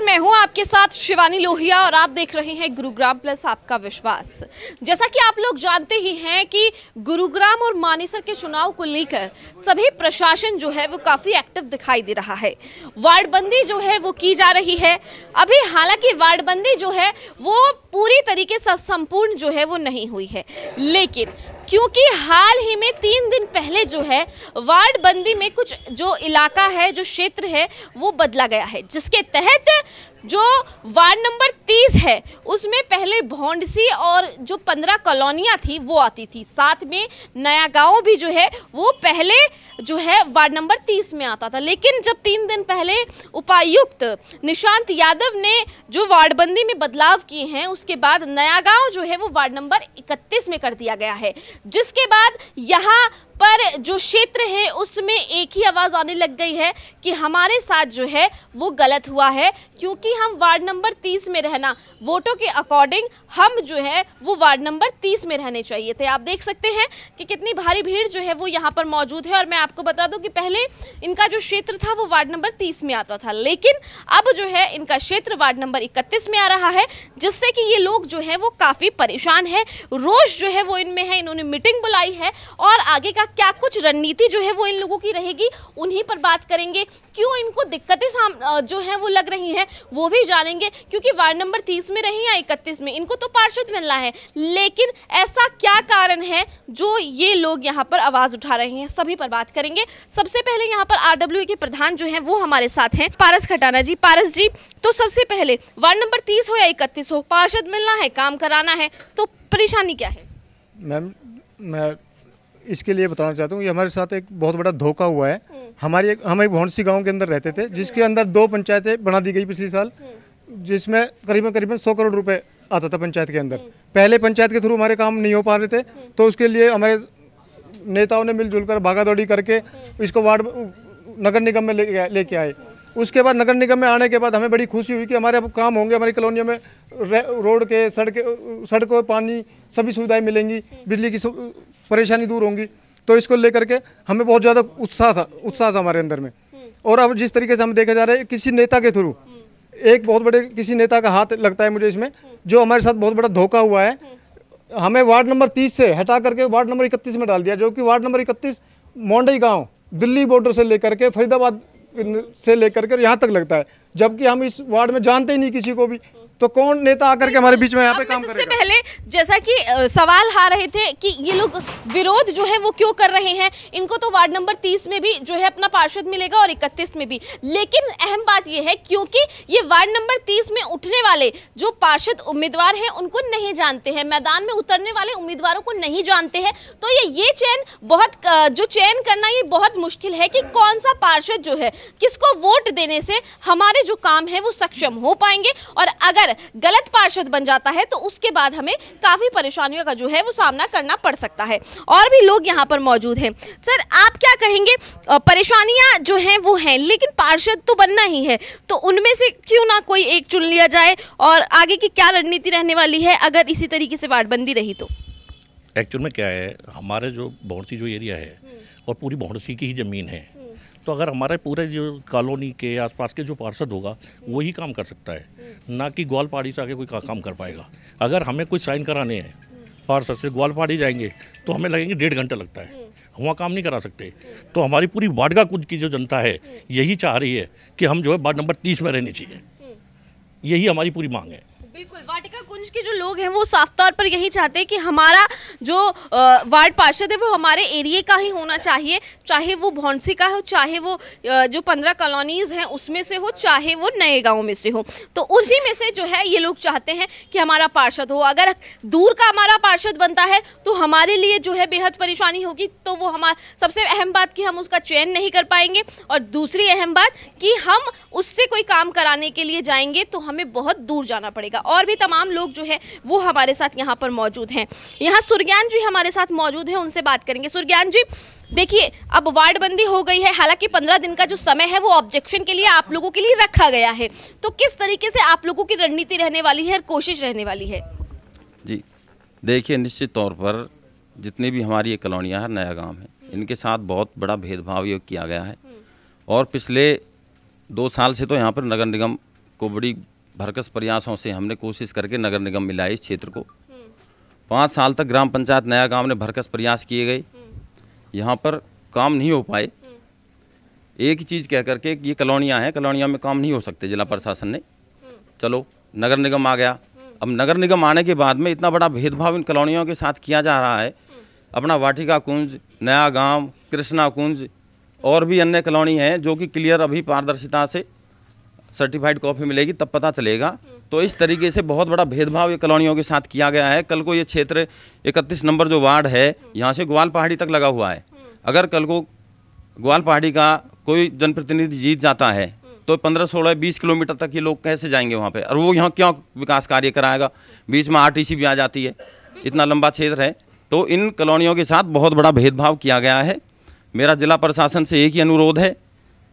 नमस्कार मैं हूं आपके साथ शिवानी लोहिया और आप देख रहे हैं गुरुग्राम प्लस आपका विश्वास जैसा कि आप लोग जानते ही हैं कि गुरुग्राम और मानेसर के चुनाव को लेकर सभी प्रशासन जो है वो काफ़ी एक्टिव दिखाई दे रहा है वार्डबंदी जो है वो की जा रही है अभी हालांकि वार्डबंदी जो है वो पूरी तरीके से संपूर्ण जो है वो नहीं हुई है लेकिन क्योंकि हाल ही में तीन दिन पहले जो है वार्ड बंदी में कुछ जो इलाका है जो क्षेत्र है वो बदला गया है जिसके तहत जो वार्ड नंबर तीस है उसमें पहले भोंडसी और जो पंद्रह कॉलोनियाँ थी वो आती थी साथ में नया गांव भी जो है वो पहले जो है वार्ड नंबर तीस में आता था लेकिन जब तीन दिन पहले उपायुक्त निशांत यादव ने जो वार्डबंदी में बदलाव किए हैं उसके बाद नया गांव जो है वो वार्ड नंबर इकतीस में कर दिया गया है जिसके बाद यहाँ पर जो क्षेत्र है उसमें एक ही आवाज़ आने लग गई है कि हमारे साथ जो है वो गलत हुआ है क्योंकि हम वार्ड नंबर तीस में रहना वोटों के अकॉर्डिंग हम जो है वो वार्ड नंबर तीस में रहने चाहिए थे आप देख सकते हैं कि कितनी भारी भीड़ जो है वो यहाँ पर मौजूद है और मैं आपको बता दूँ कि पहले इनका जो क्षेत्र था वो वार्ड नंबर तीस में आता था लेकिन अब जो है इनका क्षेत्र वार्ड नंबर इकतीस में आ रहा है जिससे कि ये लोग जो है वो काफ़ी परेशान है रोष जो है वो इनमें है इन्होंने मीटिंग बुलाई है और आगे का क्या कुछ रणनीति जो है वो इन लोगों की रहेगी उन्हीं पर बात करेंगे क्यों इनको दिक्कतें साम जो है वो लग रही हैं वो भी जानेंगे क्योंकि वार्ड नंबर तीस में रहे या इकतीस में इनको तो पार्षद मिलना है लेकिन ऐसा क्या कारण है जो ये लोग यहाँ पर आवाज़ उठा रहे हैं सभी पर बात करेंगे सबसे पहले यहाँ पर आर के प्रधान जो है वो हमारे साथ हैं पारस खटाना जी पारस जी तो सबसे पहले वार्ड नंबर तीस हो या इकतीस हो पार्षद मिलना है काम कराना है तो परेशानी क्या है मैम मैं इसके लिए बताना चाहता हूँ ये हमारे साथ एक बहुत बड़ा धोखा हुआ है हमारी एक हम एक भोंडसी गांव के अंदर रहते थे जिसके अंदर दो पंचायतें बना दी गई पिछले साल जिसमें करीबन करीबन सौ करोड़ रुपए आता था पंचायत के अंदर पहले पंचायत के थ्रू हमारे काम नहीं हो पा रहे थे तो उसके लिए हमारे नेताओं ने मिलजुल कर भागा दौड़ी करके इसको वार्ड नगर निगम में लेके लेके आए उसके बाद नगर निगम में आने के बाद हमें बड़ी खुशी हुई कि हमारे अब काम होंगे हमारी कॉलोनियों में रोड के सड़क सड़कों पानी सभी सुविधाएं मिलेंगी बिजली की परेशानी दूर होंगी तो इसको लेकर के हमें बहुत ज़्यादा उत्साह था उत्साह था हमारे अंदर में हम्म। और अब जिस तरीके से हम देखे जा रहे हैं किसी नेता के थ्रू हम्म। एक बहुत बड़े किसी नेता का हाथ लगता है मुझे इसमें हम्म। जो हमारे साथ बहुत बड़ा धोखा हुआ है हमें वार्ड नंबर तीस से हटा करके वार्ड नंबर इकतीस में डाल दिया जो कि वार्ड नंबर इकतीस मोंडई गाँव दिल्ली बॉर्डर से लेकर के फरीदाबाद से लेकर के यहाँ तक लगता है जबकि हम इस वार्ड में जानते ही नहीं किसी को भी तो कौन नेता आकर के हमारे बीच में यहाँ पे काम सबसे पहले जैसा कि सवाल आ रहे थे कि ये लोग विरोध जो है वो क्यों कर रहे हैं इनको तो वार्ड नंबर 30 में भी जो है अपना पार्षद मिलेगा और 31 में भी लेकिन अहम बात ये है क्योंकि ये वार्ड नंबर 30 में उठने वाले जो पार्षद उम्मीदवार हैं उनको नहीं जानते हैं मैदान में उतरने वाले उम्मीदवारों को नहीं जानते हैं तो ये ये चयन बहुत जो चयन करना ये बहुत मुश्किल है कि कौन सा पार्षद जो है किसको वोट देने से हमारे जो काम है वो सक्षम हो पाएंगे और अगर अगर गलत पार्षद बन जाता है तो उसके बाद हमें काफ़ी परेशानियों का जो है वो सामना करना पड़ सकता है और भी लोग यहाँ पर मौजूद हैं सर आप क्या कहेंगे परेशानियाँ जो हैं वो हैं लेकिन पार्षद तो बनना ही है तो उनमें से क्यों ना कोई एक चुन लिया जाए और आगे की क्या रणनीति रहने वाली है अगर इसी तरीके से वार्डबंदी रही तो एक्चुअल में क्या है हमारे जो भौरसी जो एरिया है और पूरी भौरसी की ही ज़मीन है तो अगर हमारे पूरे जो कॉलोनी के आसपास के जो पार्षद होगा वही काम कर सकता है ना कि ग्वालपाड़ी से आगे कोई का, काम कर पाएगा अगर हमें कोई साइन कराने हैं पार्षद से ग्वालपाड़ी जाएंगे तो हमें लगेंगे डेढ़ घंटा लगता है हम वहाँ काम नहीं करा सकते तो हमारी पूरी वाडगा कुंज की जो जनता है यही चाह रही है कि हम जो है वार्ड नंबर तीस में रहने चाहिए यही हमारी पूरी मांग है बिल्कुल वाटिका कुंज के जो लोग हैं वो साफ तौर पर यही चाहते हैं कि हमारा जो वार्ड पार्षद है वो हमारे एरिए का ही होना चाहिए चाहे वो भौनसी का हो चाहे वो जो पंद्रह कॉलोनीज हैं उसमें से हो चाहे वो नए गाँव में से हो तो उसी में से जो है ये लोग चाहते हैं कि हमारा पार्षद हो अगर दूर का हमारा पार्षद बनता है तो हमारे लिए जो है बेहद परेशानी होगी तो वो हमारा सबसे अहम बात कि हम उसका चयन नहीं कर पाएंगे और दूसरी अहम बात कि हम उससे कोई काम कराने के लिए जाएंगे तो हमें बहुत दूर जाना पड़ेगा और भी तमाम लोग जो है वो हमारे साथ यहाँ पर मौजूद हैं यहाँ सुरज्ञान जी हमारे साथ मौजूद हैं उनसे बात करेंगे सुरज्ञान जी देखिए अब वार्डबंदी हो गई है हालांकि पंद्रह दिन का जो समय है वो ऑब्जेक्शन के लिए आप लोगों के लिए रखा गया है तो किस तरीके से आप लोगों की रणनीति रहने वाली है और कोशिश रहने वाली है जी देखिए निश्चित तौर पर जितनी भी हमारी ये कॉलोनियाँ हैं नया गांव है इनके साथ बहुत बड़ा भेदभाव योग किया गया है और पिछले दो साल से तो यहाँ पर नगर निगम को बड़ी भरकस प्रयासों से हमने कोशिश करके नगर निगम मिला इस क्षेत्र को हम्म। पाँच साल तक ग्राम पंचायत नया गांव ने भरकस प्रयास किए गए हम्म। यहाँ पर काम नहीं हो पाए हम्म। एक ही चीज़ कह करके ये कलोनियाँ हैं कलोनियाँ में काम नहीं हो सकते जिला प्रशासन ने चलो नगर निगम आ गया अब नगर निगम आने के बाद में इतना बड़ा भेदभाव इन कलोनियों के साथ किया जा रहा है अपना वाटिका कुंज नया गांव कृष्णा कुंज और भी अन्य कलोनी हैं जो कि क्लियर अभी पारदर्शिता से सर्टिफाइड कॉपी मिलेगी तब पता चलेगा तो इस तरीके से बहुत बड़ा भेदभाव ये कॉलोनियों के साथ किया गया है कल को ये क्षेत्र इकतीस नंबर जो वार्ड है यहाँ से ग्वाल पहाड़ी तक लगा हुआ है अगर कल को ग्वाल पहाड़ी का कोई जनप्रतिनिधि जीत जाता है तो पंद्रह सोलह बीस किलोमीटर तक ये लोग कैसे जाएंगे वहाँ पे और वो यहाँ क्यों विकास कार्य कराएगा बीच में आर भी आ जाती है इतना लंबा क्षेत्र है तो इन कॉलोनियों के साथ बहुत बड़ा भेदभाव किया गया है मेरा जिला प्रशासन से एक ही अनुरोध है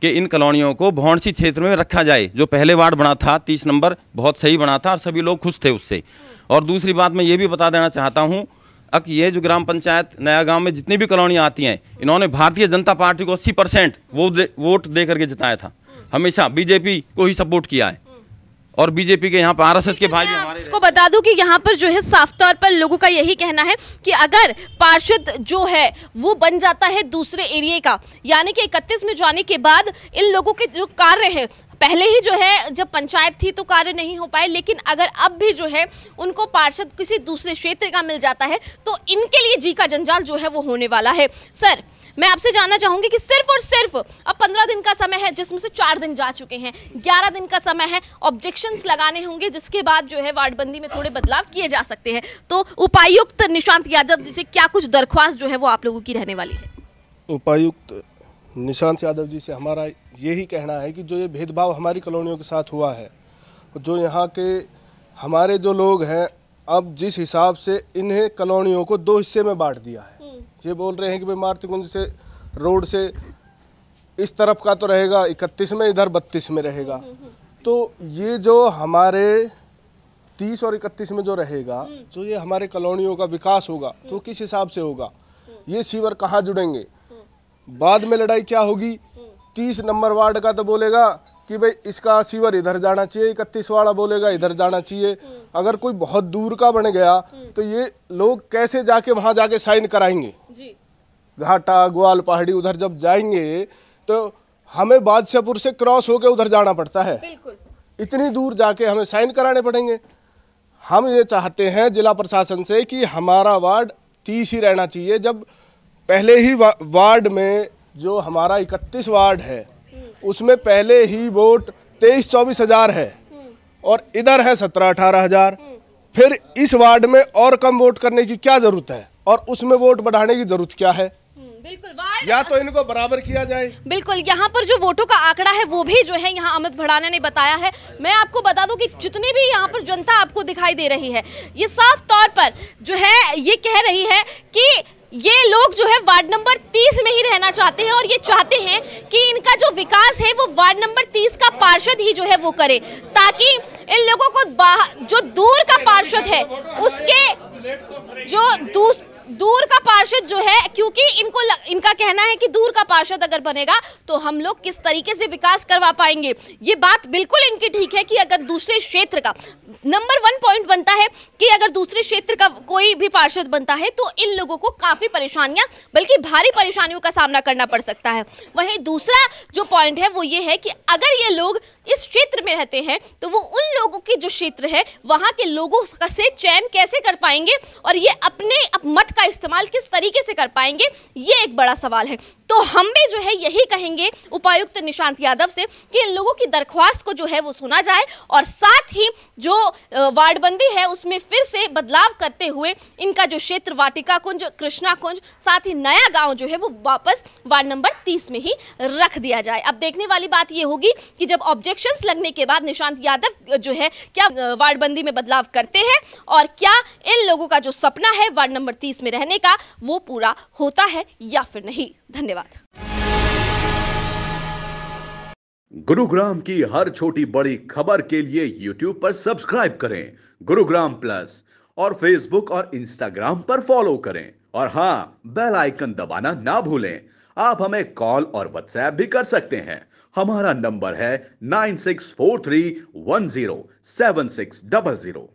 कि इन कॉलोनियों को भौणसी क्षेत्र में रखा जाए जो पहले वार्ड बना था तीस नंबर बहुत सही बना था और सभी लोग खुश थे उससे और दूसरी बात मैं ये भी बता देना चाहता हूँ अक ये जो ग्राम पंचायत नया गांव में जितनी भी कॉलोनियाँ आती हैं इन्होंने भारतीय जनता पार्टी को अस्सी परसेंट वो वोट दे करके जिताया था हमेशा बीजेपी को ही सपोर्ट किया है और बीजेपी के यहाँ पर आरएसएस के भाई हमारे इसको बता दूं कि यहाँ पर जो है साफ तौर पर लोगों का यही कहना है कि अगर पार्षद जो है वो बन जाता है दूसरे एरिया का यानी कि इकतीस में जाने के बाद इन लोगों के जो कार्य है पहले ही जो है जब पंचायत थी तो कार्य नहीं हो पाए लेकिन अगर अब भी जो है उनको पार्षद किसी दूसरे क्षेत्र का मिल जाता है तो इनके लिए जी का जंजाल जो है वो होने वाला है सर मैं आपसे जानना चाहूंगी कि सिर्फ और सिर्फ अब पंद्रह दिन का समय है जिसमें से चार दिन जा चुके हैं ग्यारह दिन का समय है ऑब्जेक्शन लगाने होंगे जिसके बाद जो है वार्डबंदी में थोड़े बदलाव किए जा सकते हैं तो उपायुक्त निशांत यादव जी से क्या कुछ दरख्वास्त जो है वो आप लोगों की रहने वाली है उपायुक्त निशांत यादव जी से हमारा यही कहना है कि जो ये भेदभाव हमारी कॉलोनियों के साथ हुआ है जो यहाँ के हमारे जो लोग हैं अब जिस हिसाब से इन्हें कॉलोनियों को दो हिस्से में बांट दिया है ये बोल रहे हैं कि भाई मारुतिकुंज से रोड से इस तरफ का तो रहेगा इकतीस में इधर बत्तीस में रहेगा तो ये जो हमारे तीस और इकतीस में जो रहेगा जो ये हमारे कॉलोनियों का विकास होगा तो किस हिसाब से होगा ये सीवर कहाँ जुड़ेंगे बाद में लड़ाई क्या होगी तीस नंबर वार्ड का तो बोलेगा कि भाई इसका सीवर इधर जाना चाहिए इकतीस वाला बोलेगा इधर जाना चाहिए अगर कोई बहुत दूर का बन गया तो ये लोग कैसे जाके वहाँ जाके साइन कराएंगे घाटा ग्वाल पहाड़ी उधर जब जाएंगे तो हमें बादशाहपुर से क्रॉस होकर उधर जाना पड़ता है इतनी दूर जाके हमें साइन कराने पड़ेंगे हम ये चाहते हैं जिला प्रशासन से कि हमारा वार्ड तीस ही रहना चाहिए जब पहले ही वार्ड में जो हमारा इकतीस वार्ड है हम्म। उसमें पहले ही वोट तेईस चौबीस हज़ार है हम्म। और इधर है सत्रह अठारह हज़ार हम्म। फिर इस वार्ड में और कम वोट करने की क्या ज़रूरत है और उसमें वोट बढ़ाने की ज़रूरत क्या है बिल्कुल या तो इनको बराबर किया जाए बिल्कुल यहाँ पर जो वोटों का आंकड़ा है वो भी जो है यहाँ अमित भड़ाना ने बताया है मैं आपको बता दूं कि जितनी भी यहाँ पर जनता आपको दिखाई दे रही है ये साफ तौर पर जो है ये कह रही है कि ये लोग जो है वार्ड नंबर 30 में ही रहना चाहते हैं और ये चाहते हैं कि इनका जो विकास है वो वार्ड नंबर 30 का पार्षद ही जो है वो करे ताकि इन लोगों को जो दूर का पार्षद है उसके जो दूसरे दूर का पार्षद जो है क्योंकि इनको ल, इनका कहना है कि दूर का पार्षद अगर बनेगा तो हम लोग किस तरीके से विकास करवा पाएंगे ये बात बिल्कुल इनकी ठीक है कि अगर दूसरे क्षेत्र का नंबर वन पॉइंट बनता है कि अगर दूसरे क्षेत्र का कोई भी पार्षद बनता है तो इन लोगों को काफ़ी परेशानियां बल्कि भारी परेशानियों का सामना करना पड़ सकता है वहीं दूसरा जो पॉइंट है वो ये है कि अगर ये लोग इस क्षेत्र में रहते हैं तो वो उन लोगों के जो क्षेत्र है वहाँ के लोगों से चयन कैसे कर पाएंगे और ये अपने अप मत का इस्तेमाल किस तरीके से कर पाएंगे ये एक बड़ा सवाल है तो हम भी जो है यही कहेंगे उपायुक्त निशांत यादव से कि इन लोगों की दरख्वास्त को जो है वो सुना जाए और साथ ही जो वार्डबंदी है उसमें फिर से बदलाव करते हुए इनका जो क्षेत्र वाटिका कुंज कृष्णा कुंज साथ ही नया गांव जो है वो वापस वार्ड नंबर तीस में ही रख दिया जाए अब देखने वाली बात ये होगी कि जब ऑब्जेक्शंस लगने के बाद निशांत यादव जो है क्या वार्डबंदी में बदलाव करते हैं और क्या इन लोगों का जो सपना है वार्ड नंबर तीस में रहने का वो पूरा होता है या फिर नहीं धन्यवाद गुरुग्राम की हर छोटी बड़ी खबर के लिए YouTube पर सब्सक्राइब करें गुरुग्राम प्लस और Facebook और Instagram पर फॉलो करें और हाँ बेल आइकन दबाना ना भूलें आप हमें कॉल और व्हाट्सएप भी कर सकते हैं हमारा नंबर है nine six four three one zero seven six double zero